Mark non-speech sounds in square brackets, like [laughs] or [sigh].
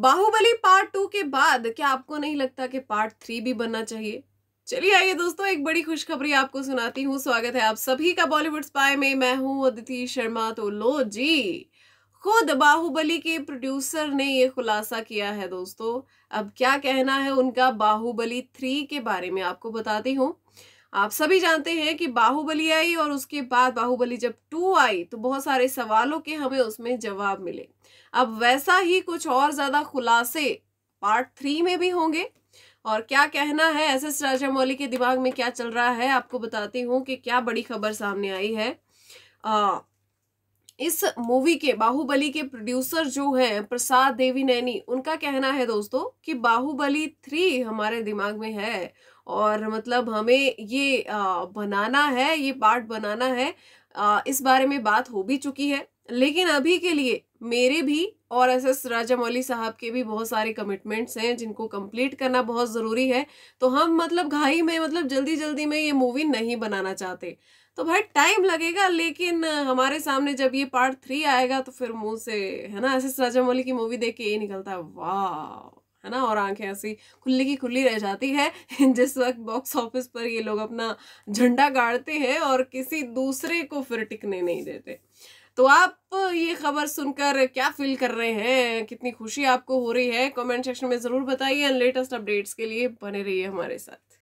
Baahubali part two के बाद क्या आपको नहीं लगता कि पार्ट थ्री भी बनना चाहिए चलिए आइए दोस्तों एक बड़ी खुशखबरी आपको सुनाती हूँ स्वागत है आप सभी का बॉलीवुड स्पाई में मैं हूँ अदिति शर्मा तो लो जी खुद बाहुबली के प्रोड्यूसर ने ये खुलासा किया है दोस्तों अब क्या कहना है उनका बाहुबली थ्री के बारे में आपको बताती हूँ आप सभी जानते हैं कि बाहुबली आई और उसके बाद बाहुबली जब टू आई तो बहुत सारे सवालों के हमें उसमें जवाब मिले अब वैसा ही कुछ और ज़्यादा खुलासे पार्ट थ्री में भी होंगे और क्या कहना है एस एस राजामौली के दिमाग में क्या चल रहा है आपको बताती हूँ कि क्या बड़ी खबर सामने आई है आ, इस मूवी के बाहुबली के प्रोड्यूसर जो हैं प्रसाद देवी नैनी उनका कहना है दोस्तों कि बाहुबली थ्री हमारे दिमाग में है और मतलब हमें ये बनाना है ये पार्ट बनाना है इस बारे में बात हो भी चुकी है लेकिन अभी के लिए मेरे भी और एस एस राजामौली साहब के भी बहुत सारे कमिटमेंट्स हैं जिनको कंप्लीट करना बहुत ज़रूरी है तो हम मतलब घाई में मतलब जल्दी जल्दी में ये मूवी नहीं बनाना चाहते तो भाई टाइम लगेगा लेकिन हमारे सामने जब ये पार्ट थ्री आएगा तो फिर मुंह से है ना एस एस राजामौली की मूवी देख के ये निकलता है वाह है ना और आंखें ऐसी खुली की खुली रह जाती है [laughs] जिस वक्त बॉक्स ऑफिस पर ये लोग अपना झंडा गाड़ते हैं और किसी दूसरे को फिर टिकने नहीं देते तो आप ये खबर सुनकर क्या फील कर रहे हैं कितनी खुशी आपको हो रही है कमेंट सेक्शन में ज़रूर बताइए लेटेस्ट अपडेट्स के लिए बने रहिए हमारे साथ